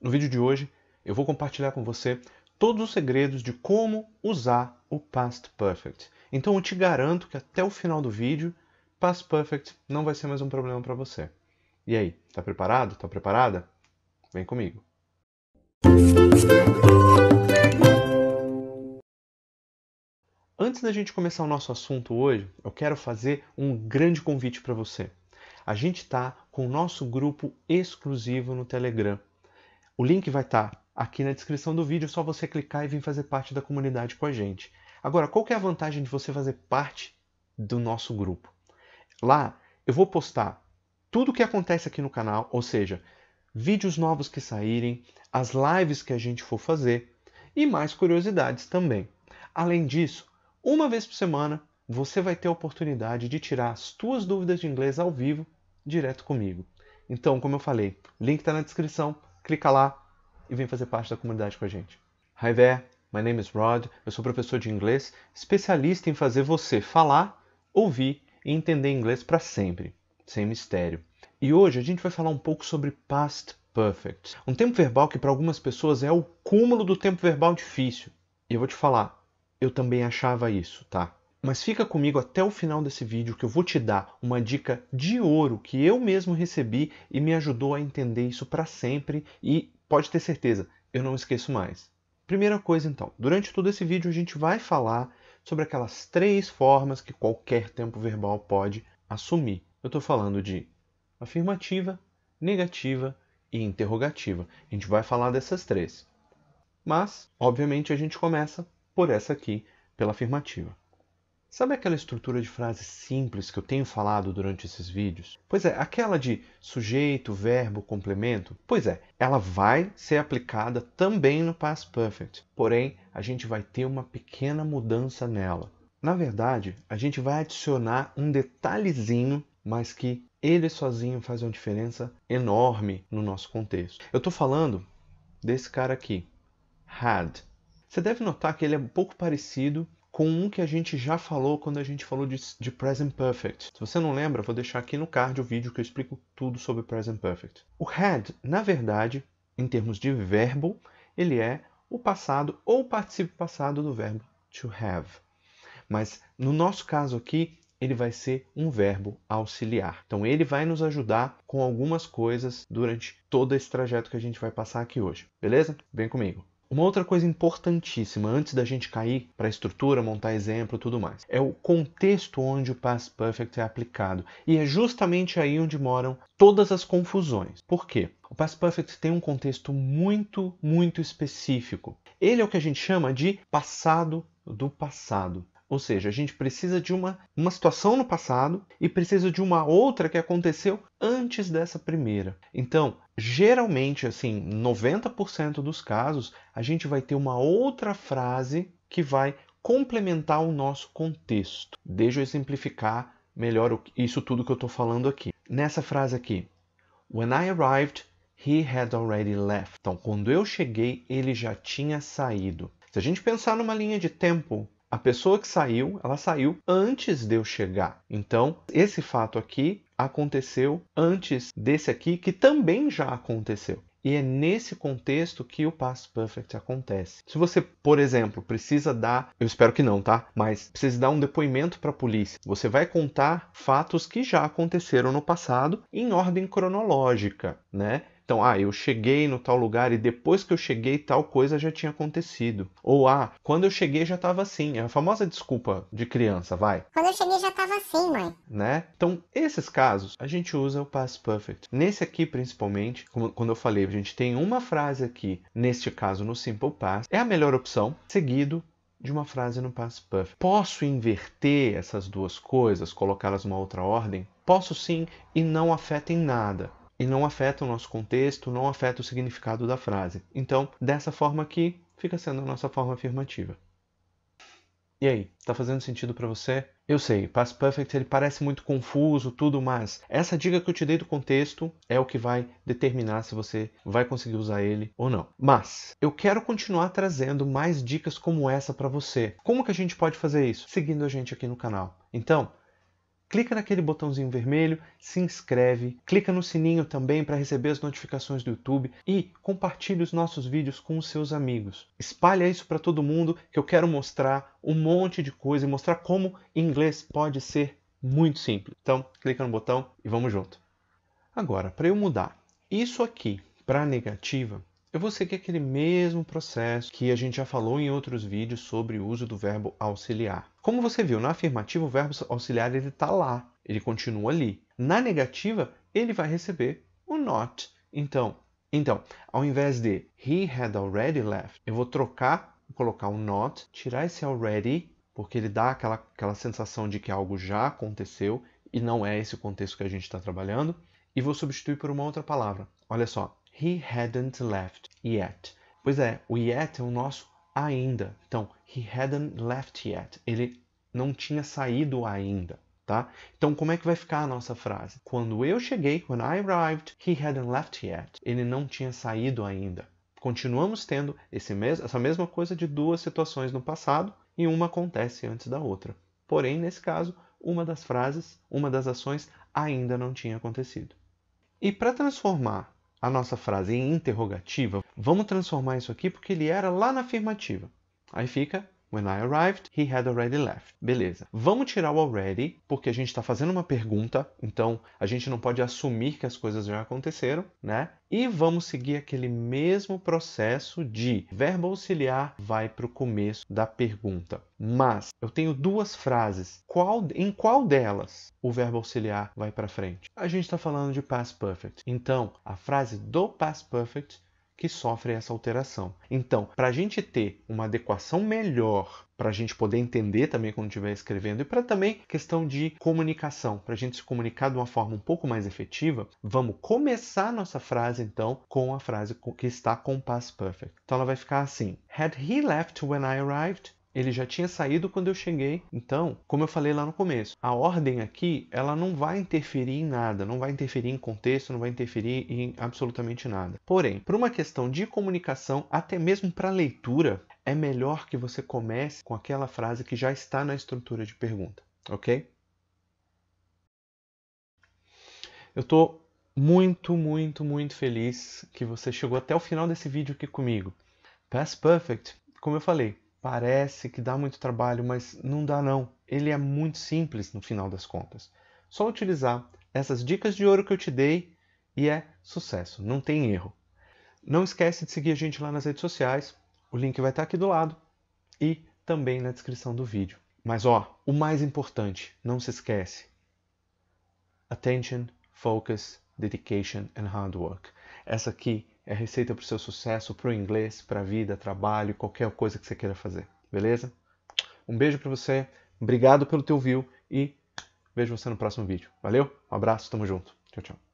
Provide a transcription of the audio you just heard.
No vídeo de hoje, eu vou compartilhar com você todos os segredos de como usar o Past Perfect. Então eu te garanto que até o final do vídeo, Past Perfect não vai ser mais um problema para você. E aí, tá preparado? Tá preparada? Vem comigo. Antes da gente começar o nosso assunto hoje, eu quero fazer um grande convite para você. A gente está com o nosso grupo exclusivo no Telegram. O link vai estar tá aqui na descrição do vídeo, é só você clicar e vir fazer parte da comunidade com a gente. Agora, qual que é a vantagem de você fazer parte do nosso grupo? Lá eu vou postar tudo o que acontece aqui no canal, ou seja, vídeos novos que saírem, as lives que a gente for fazer e mais curiosidades também. Além disso, uma vez por semana você vai ter a oportunidade de tirar as suas dúvidas de inglês ao vivo direto comigo. Então, como eu falei, link está na descrição clica lá e vem fazer parte da comunidade com a gente. Hi there, my name is Rod, eu sou professor de inglês, especialista em fazer você falar, ouvir e entender inglês para sempre, sem mistério. E hoje a gente vai falar um pouco sobre past perfect, um tempo verbal que para algumas pessoas é o cúmulo do tempo verbal difícil. E eu vou te falar, eu também achava isso, tá? Mas fica comigo até o final desse vídeo que eu vou te dar uma dica de ouro que eu mesmo recebi e me ajudou a entender isso para sempre e pode ter certeza, eu não esqueço mais. Primeira coisa então, durante todo esse vídeo a gente vai falar sobre aquelas três formas que qualquer tempo verbal pode assumir. Eu estou falando de afirmativa, negativa e interrogativa. A gente vai falar dessas três. Mas, obviamente, a gente começa por essa aqui, pela afirmativa. Sabe aquela estrutura de frase simples que eu tenho falado durante esses vídeos? Pois é, aquela de sujeito, verbo, complemento? Pois é, ela vai ser aplicada também no past perfect. Porém, a gente vai ter uma pequena mudança nela. Na verdade, a gente vai adicionar um detalhezinho, mas que ele sozinho faz uma diferença enorme no nosso contexto. Eu estou falando desse cara aqui, had. Você deve notar que ele é um pouco parecido com um que a gente já falou quando a gente falou de, de Present Perfect. Se você não lembra, vou deixar aqui no card o vídeo que eu explico tudo sobre Present Perfect. O had, na verdade, em termos de verbo, ele é o passado ou o participio passado do verbo to have. Mas no nosso caso aqui, ele vai ser um verbo auxiliar. Então ele vai nos ajudar com algumas coisas durante todo esse trajeto que a gente vai passar aqui hoje. Beleza? Vem comigo. Uma outra coisa importantíssima antes da gente cair para a estrutura, montar exemplo e tudo mais, é o contexto onde o past perfect é aplicado. E é justamente aí onde moram todas as confusões. Por quê? O past perfect tem um contexto muito, muito específico. Ele é o que a gente chama de passado do passado. Ou seja, a gente precisa de uma, uma situação no passado e precisa de uma outra que aconteceu antes dessa primeira. Então, geralmente, assim, 90% dos casos, a gente vai ter uma outra frase que vai complementar o nosso contexto. Deixa eu exemplificar melhor isso tudo que eu estou falando aqui. Nessa frase aqui: When I arrived, he had already left. Então, quando eu cheguei, ele já tinha saído. Se a gente pensar numa linha de tempo, a pessoa que saiu, ela saiu antes de eu chegar. Então, esse fato aqui aconteceu antes desse aqui, que também já aconteceu. E é nesse contexto que o past perfect acontece. Se você, por exemplo, precisa dar, eu espero que não, tá? Mas precisa dar um depoimento para a polícia, você vai contar fatos que já aconteceram no passado em ordem cronológica, né? Então, ah, eu cheguei no tal lugar e depois que eu cheguei, tal coisa já tinha acontecido. Ou, ah, quando eu cheguei já estava assim. É a famosa desculpa de criança, vai. Quando eu cheguei já estava assim, mãe. Né? Então, esses casos, a gente usa o past perfect. Nesse aqui, principalmente, como, quando eu falei, a gente tem uma frase aqui, neste caso no simple past, é a melhor opção, seguido de uma frase no past perfect. Posso inverter essas duas coisas, colocá-las numa outra ordem? Posso sim e não afeta em nada e não afeta o nosso contexto, não afeta o significado da frase. Então, dessa forma aqui, fica sendo a nossa forma afirmativa. E aí, tá fazendo sentido para você? Eu sei, past perfect ele parece muito confuso, tudo, mas essa dica que eu te dei do contexto é o que vai determinar se você vai conseguir usar ele ou não. Mas eu quero continuar trazendo mais dicas como essa para você. Como que a gente pode fazer isso? Seguindo a gente aqui no canal. Então, clica naquele botãozinho vermelho, se inscreve, clica no sininho também para receber as notificações do YouTube e compartilhe os nossos vídeos com os seus amigos. Espalha isso para todo mundo que eu quero mostrar um monte de coisa e mostrar como inglês pode ser muito simples. Então, clica no botão e vamos junto. Agora, para eu mudar isso aqui para negativa, eu vou seguir aquele mesmo processo que a gente já falou em outros vídeos sobre o uso do verbo auxiliar. Como você viu, na afirmativa o verbo auxiliar ele está lá, ele continua ali. Na negativa ele vai receber o not. Então, então, ao invés de he had already left, eu vou trocar, colocar o um not, tirar esse already, porque ele dá aquela, aquela sensação de que algo já aconteceu e não é esse o contexto que a gente está trabalhando, e vou substituir por uma outra palavra. Olha só, He hadn't left yet. Pois é, o yet é o nosso ainda. Então, he hadn't left yet. Ele não tinha saído ainda, tá? Então, como é que vai ficar a nossa frase? Quando eu cheguei, when I arrived, he hadn't left yet. Ele não tinha saído ainda. Continuamos tendo esse mes essa mesma coisa de duas situações no passado e uma acontece antes da outra. Porém, nesse caso, uma das frases, uma das ações ainda não tinha acontecido. E para transformar a nossa frase em é interrogativa, vamos transformar isso aqui porque ele era lá na afirmativa. Aí fica When I arrived, he had already left. Beleza. Vamos tirar o already, porque a gente está fazendo uma pergunta, então a gente não pode assumir que as coisas já aconteceram, né? E vamos seguir aquele mesmo processo de verbo auxiliar vai para o começo da pergunta. Mas eu tenho duas frases. Qual, em qual delas o verbo auxiliar vai para frente? A gente está falando de past perfect. Então, a frase do past perfect que sofre essa alteração. Então, para a gente ter uma adequação melhor, para a gente poder entender também quando estiver escrevendo, e para também questão de comunicação, para a gente se comunicar de uma forma um pouco mais efetiva, vamos começar nossa frase então com a frase que está com o past perfect. Então ela vai ficar assim: Had he left when I arrived? Ele já tinha saído quando eu cheguei. Então, como eu falei lá no começo, a ordem aqui, ela não vai interferir em nada, não vai interferir em contexto, não vai interferir em absolutamente nada. Porém, por uma questão de comunicação, até mesmo para leitura, é melhor que você comece com aquela frase que já está na estrutura de pergunta, ok? Eu estou muito, muito, muito feliz que você chegou até o final desse vídeo aqui comigo. Past Perfect, como eu falei, parece que dá muito trabalho, mas não dá não. Ele é muito simples no final das contas. Só utilizar essas dicas de ouro que eu te dei e é sucesso, não tem erro. Não esquece de seguir a gente lá nas redes sociais, o link vai estar aqui do lado e também na descrição do vídeo. Mas ó, o mais importante, não se esquece. Attention, focus, dedication and hard work. Essa aqui é receita para o seu sucesso, para o inglês, para a vida, trabalho, qualquer coisa que você queira fazer, beleza? Um beijo para você, obrigado pelo teu view e vejo você no próximo vídeo. Valeu, um abraço, tamo junto. Tchau, tchau.